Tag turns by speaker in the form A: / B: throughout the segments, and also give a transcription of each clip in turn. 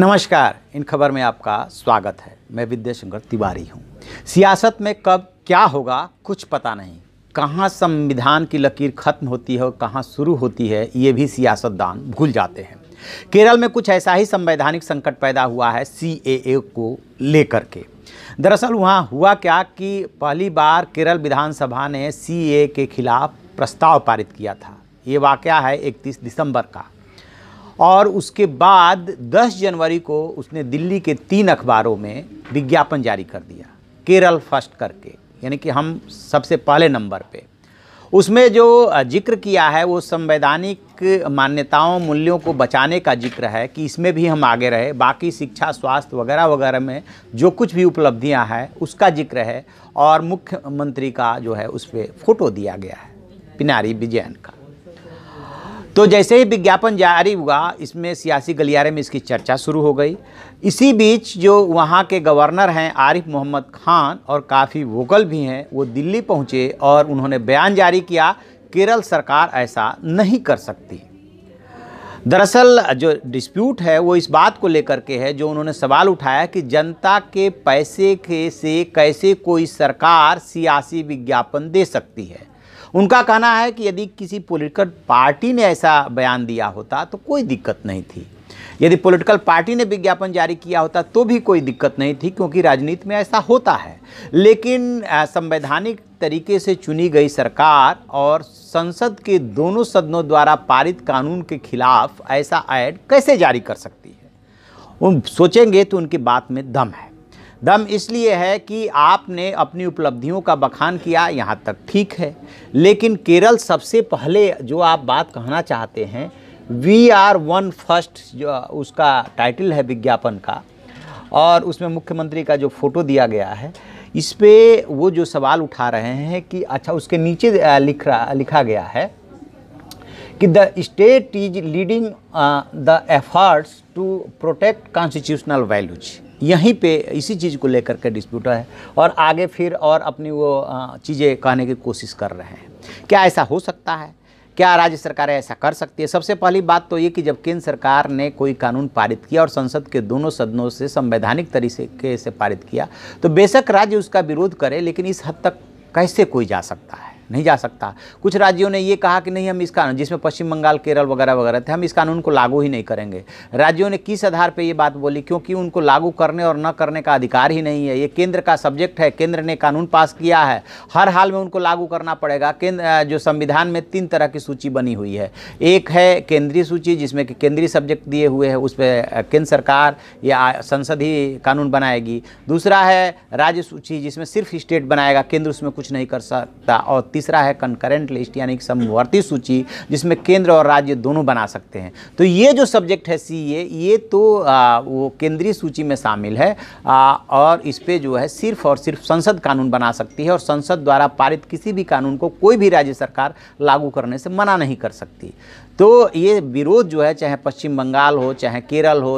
A: नमस्कार इन खबर में आपका स्वागत है मैं विद्याशंकर तिवारी हूँ सियासत में कब क्या होगा कुछ पता नहीं कहाँ संविधान की लकीर खत्म होती है और कहाँ शुरू होती है ये भी सियासतदान भूल जाते हैं केरल में कुछ ऐसा ही संवैधानिक संकट पैदा हुआ है सी को लेकर के दरअसल वहाँ हुआ क्या कि पहली बार केरल विधानसभा ने सी के खिलाफ प्रस्ताव पारित किया था ये वाक़ है इकतीस दिसंबर का और उसके बाद 10 जनवरी को उसने दिल्ली के तीन अखबारों में विज्ञापन जारी कर दिया केरल फर्स्ट करके यानी कि हम सबसे पहले नंबर पे उसमें जो जिक्र किया है वो संवैधानिक मान्यताओं मूल्यों को बचाने का जिक्र है कि इसमें भी हम आगे रहे बाकी शिक्षा स्वास्थ्य वगैरह वगैरह में जो कुछ भी उपलब्धियां हैं उसका जिक्र है और मुख्यमंत्री का जो है उस पर फोटो दिया गया है पिनारी विजयन का तो जैसे ही विज्ञापन जारी हुआ इसमें सियासी गलियारे में इसकी चर्चा शुरू हो गई इसी बीच जो वहाँ के गवर्नर हैं आरिफ मोहम्मद खान और काफ़ी वोकल भी हैं वो दिल्ली पहुँचे और उन्होंने बयान जारी किया केरल सरकार ऐसा नहीं कर सकती दरअसल जो डिस्प्यूट है वो इस बात को लेकर के है जो उन्होंने सवाल उठाया कि जनता के पैसे के से कैसे कोई सरकार सियासी विज्ञापन दे सकती है उनका कहना है कि यदि किसी पॉलिटिकल पार्टी ने ऐसा बयान दिया होता तो कोई दिक्कत नहीं थी यदि पॉलिटिकल पार्टी ने विज्ञापन जारी किया होता तो भी कोई दिक्कत नहीं थी क्योंकि राजनीति में ऐसा होता है लेकिन संवैधानिक तरीके से चुनी गई सरकार और संसद के दोनों सदनों द्वारा पारित कानून के खिलाफ ऐसा ऐड कैसे जारी कर सकती है उन सोचेंगे तो उनकी बात में दम है दम इसलिए है कि आपने अपनी उपलब्धियों का बखान किया यहाँ तक ठीक है लेकिन केरल सबसे पहले जो आप बात कहना चाहते हैं वी आर वन फर्स्ट जो उसका टाइटल है विज्ञापन का और उसमें मुख्यमंत्री का जो फ़ोटो दिया गया है इस पर वो जो सवाल उठा रहे हैं कि अच्छा उसके नीचे लिख रहा लिखा गया है कि the state is leading the efforts to protect constitutional values यहीं पे इसी चीज़ को लेकर के डिस्प्यूट है और आगे फिर और अपनी वो चीज़ें कहने की कोशिश कर रहे हैं क्या ऐसा हो सकता है क्या राज्य सरकारें ऐसा कर सकती है सबसे पहली बात तो ये कि जब केंद्र सरकार ने कोई कानून पारित किया और संसद के दोनों सदनों से संवैधानिक तरीके से पारित किया तो बेशक राज्य उसका विरोध करे लेकिन इस हद तक कैसे कोई जा सकता है नहीं जा सकता कुछ राज्यों ने ये कहा कि नहीं हम इस कानून जिसमें पश्चिम बंगाल केरल वगैरह वगैरह थे हम इस कानून को लागू ही नहीं करेंगे राज्यों ने किस आधार पर ये बात बोली क्योंकि उनको लागू करने और न करने का अधिकार ही नहीं है ये केंद्र का सब्जेक्ट है केंद्र ने कानून पास किया है हर हाल में उनको लागू करना पड़ेगा केंद्र जो संविधान में तीन तरह की सूची बनी हुई है एक है केंद्रीय सूची जिसमें कि केंद्रीय सब्जेक्ट दिए हुए हैं उस पर केंद्र सरकार या संसदीय कानून बनाएगी दूसरा है राज्य सूची जिसमें सिर्फ स्टेट बनाएगा केंद्र उसमें कुछ नहीं कर सकता और तीसरा है कंकरेंट लिस्ट यानी कि समवर्ती सूची जिसमें केंद्र और राज्य दोनों बना सकते हैं तो ये जो सब्जेक्ट है सी ये तो आ, वो केंद्रीय सूची में शामिल है आ, और इस पर जो है सिर्फ और सिर्फ संसद कानून बना सकती है और संसद द्वारा पारित किसी भी कानून को कोई भी राज्य सरकार लागू करने से मना नहीं कर सकती तो ये विरोध जो है चाहे पश्चिम बंगाल हो चाहे केरल हो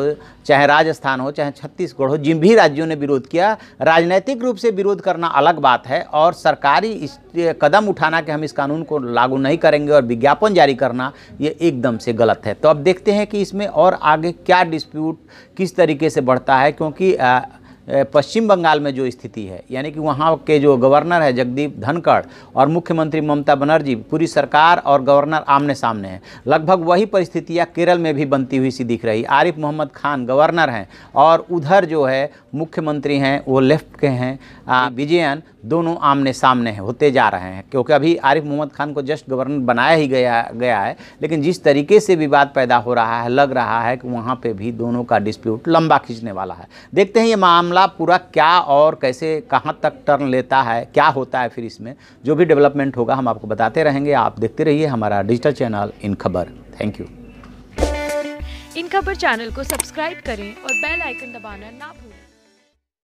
A: चाहे राजस्थान हो चाहे छत्तीसगढ़ हो जिन भी राज्यों ने विरोध किया राजनैतिक रूप से विरोध करना अलग बात है और सरकारी इस कदम उठाना कि हम इस कानून को लागू नहीं करेंगे और विज्ञापन जारी करना ये एकदम से गलत है तो अब देखते हैं कि इसमें और आगे क्या डिस्प्यूट किस तरीके से बढ़ता है क्योंकि आ, पश्चिम बंगाल में जो स्थिति है यानी कि वहाँ के जो गवर्नर है जगदीप धनखड़ और मुख्यमंत्री ममता बनर्जी पूरी सरकार और गवर्नर आमने सामने हैं लगभग वही परिस्थितियाँ केरल में भी बनती हुई सी दिख रही आरिफ मोहम्मद खान गवर्नर हैं और उधर जो है मुख्यमंत्री हैं वो लेफ्ट के हैं विजयन दोनों आमने सामने हैं होते जा रहे हैं क्योंकि अभी आरिफ मोहम्मद खान को जस्ट गवर्नर बनाया ही गया गया है लेकिन जिस तरीके से विवाद पैदा हो रहा है लग रहा है कि वहाँ पर भी दोनों का डिस्प्यूट लंबा खींचने वाला है देखते हैं ये मामला मामला पूरा क्या और कैसे कहाँ तक टर्न लेता है क्या होता है फिर इसमें जो भी डेवलपमेंट होगा हम आपको बताते रहेंगे आप देखते रहिए हमारा डिजिटल चैनल इन खबर थैंक यू इन खबर चैनल को सब्सक्राइब करें और बेल आइकन दबाना ना भूलें